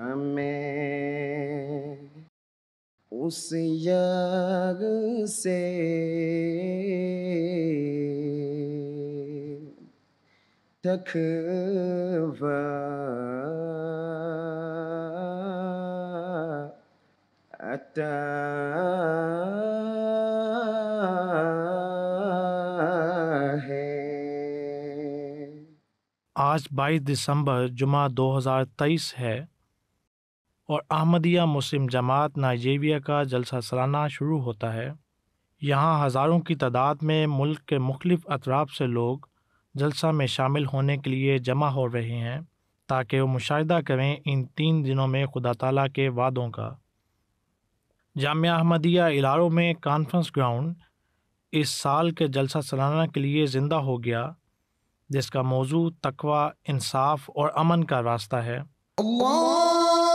हमें उस यग से तख आज 22 दिसंबर जुमा 2023 है और अहमदिया मुस्लिम जमात नाइजीरिया का जलसा सालाना शुरू होता है यहाँ हज़ारों की तादाद में मुल्क के मुख्तफ अतराफ से लोग जलसा में शामिल होने के लिए जमा हो रहे हैं ताकि वो मुशाह करें इन तीन दिनों में खुदा तला के वादों का जाम अहमदिया इलाकों में कॉन्फ्रेंस ग्राउंड इस साल के जलसा सालाना के लिए ज़िंदा हो गया जिसका मौजू तकवा इंसाफ और अमन का रास्ता है Allah!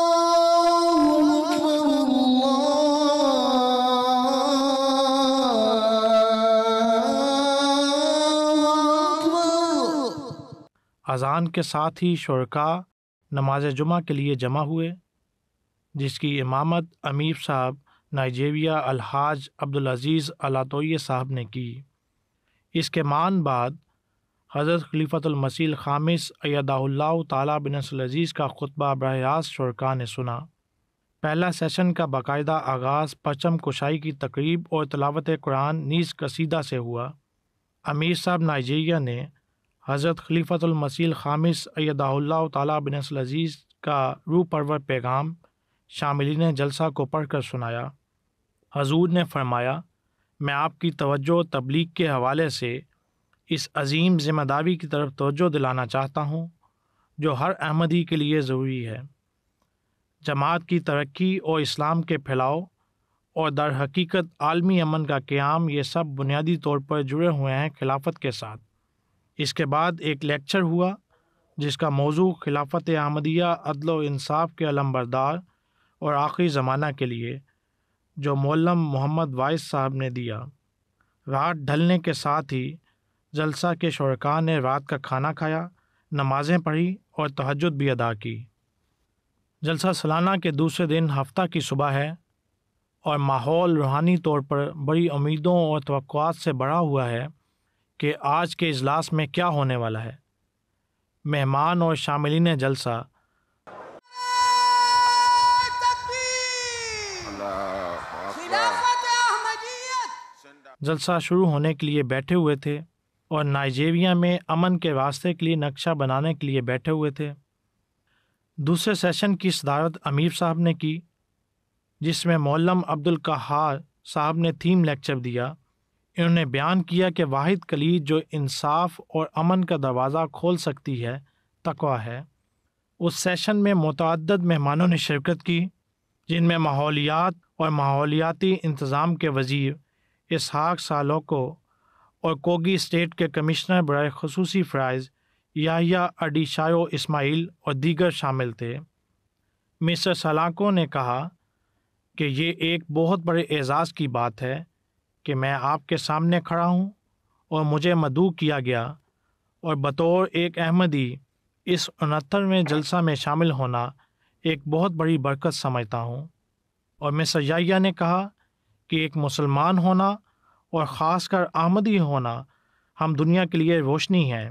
अजान के साथ ही शुरा नमाज जुमा के लिए जमा हुए जिसकी इमामत अमीर साहब नाइजेरिया अलहाज अब्दुल अजीज़ अलातोये साहब ने की इसके मान बाद हज़रत खलीफतमसील खामिस अयदाल्ला तला बिन अजीज़ का खुतबा बरह रास्त शुरा ने सुना पहला सेशन का बाकायदा आगाज़ पचम कुशाई की तकरीब और तलावत कुरान नीस कसीदा से हुआ अमीर साहब नाइजीरिया ने हज़रत खलीफतमसील खामिस अयदाहुल्ला ताला बिन अजीज़ का रू परवर पैगाम ने जलसा को पढ़ कर सुनाया हजूर ने फरमाया मैं आपकी तवज्जो तबलीग के हवाले से इस अजीम ज़िम्मेदारी की तरफ तोज्जो दिलाना चाहता हूँ जो हर अहमदी के लिए ज़रूरी है जमात की तरक्की और इस्लाम के फैलाव और दर हकीकत आलमी अमन का क्याम ये सब बुनियादी तौर पर जुड़े हुए हैं खिलाफत के साथ इसके बाद एक लेक्चर हुआ जिसका मौजू खिलाफत आमदिया अदल व इंसाफ के अलमबरदार और आखिरी ज़माना के लिए जो मौलम मोहम्मद वाइस साहब ने दिया रात ढलने के साथ ही जलसा के शरका ने रात का खाना खाया नमाज़ें पढ़ी और तहजद भी अदा की जलसा सालाना के दूसरे दिन हफ्ता की सुबह है और माहौल रूहानी तौर पर बड़ी उम्मीदों और तो से भरा हुआ है कि आज के अजलास में क्या होने वाला है मेहमान और शामिलिन जलसा जलसा शुरू होने के लिए बैठे हुए थे और नाइजेरिया में अमन के रास्ते के लिए नक्शा बनाने के लिए बैठे हुए थे दूसरे सेशन की सदारत अमीर साहब ने की जिसमें मौलम अब्दुल कहार साहब ने थीम लेक्चर दिया इन्होंने बयान किया कि वाहिद कली जो इंसाफ और अमन का दरवाज़ा खोल सकती है तकवा है उस सेशन में मतद मेहमानों ने शिरकत की जिनमें माहौलियात और माहौलियाती इंतज़ाम के वजीर इसहाक सालों को और कोगी स्टेट के कमिश्नर बरए खसूसी फ़्राइज़ याहिया अडीशायो इस्माइल और दीगर शामिल थे मिस्टर सलाको ने कहा कि ये एक बहुत बड़े एज़ाज़ की बात है कि मैं आपके सामने खड़ा हूँ और मुझे मदू किया गया और बतौर एक अहमदी इस उनहत्तरवें जलसा में शामिल होना एक बहुत बड़ी बरकत समझता हूँ और मिस याहिया ने कहा कि एक मुसलमान होना और ख़ास कर आमदी होना हम दुनिया के लिए रोशनी हैं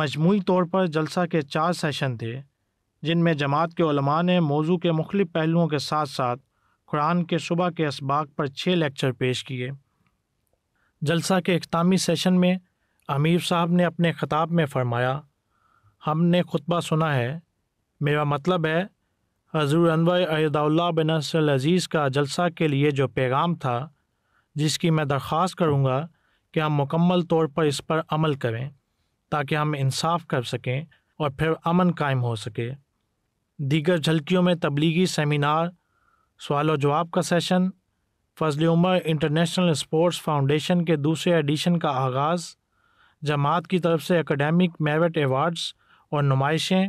मजमू तौर पर जलसा के चार सेशन थे जिनमें जमात के उलमा ने मौजू के मुख्तु पहलुओं के साथ साथ कुरान के सुबह के इसबाक पर छः लेक्चर पेश किए जलसा के अख्तामी सेशन में अमीर साहब ने अपने ख़ताब में फ़रमाया हमने खुतबा सुना है मेरा मतलब है हजूर अनवर अदाउल्ला बिन अजीज़ का जलसा के लिए जो पैगाम था जिसकी मैं दरख्वास्त करूँगा कि हम मुकम्मल तौर पर इस पर अमल करें ताकि हम इंसाफ कर सकें और फिर अमन कायम हो सके दीगर झलकियों में तबलीगी सेमिनार सवाल और जवाब का session Fazal Umar international sports foundation के दूसरे एडिशन का आगाज़ जमात की तरफ से एकेडमिक मेरिट एवार्ड्स और नुमाइशें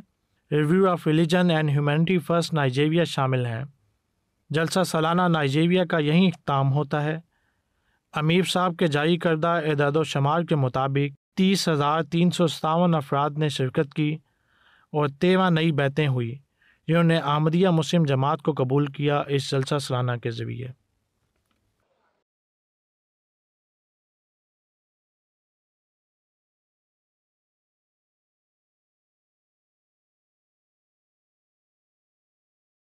review of religion and humanity first Nigeria शामिल हैं जलसा सालाना नाइजीरिया का यही इख्ताम होता है अमीर साहब के जारी करदा एदाद शुमार के मुताबिक तीस हज़ार तीन सौ सतावन अफराद ने शिरकत की और तेरह नई बैतें हुई जिन्होंने आमदिया मुस्लिम जमात को कबूल किया इस जलसा सालाना के ज़रिए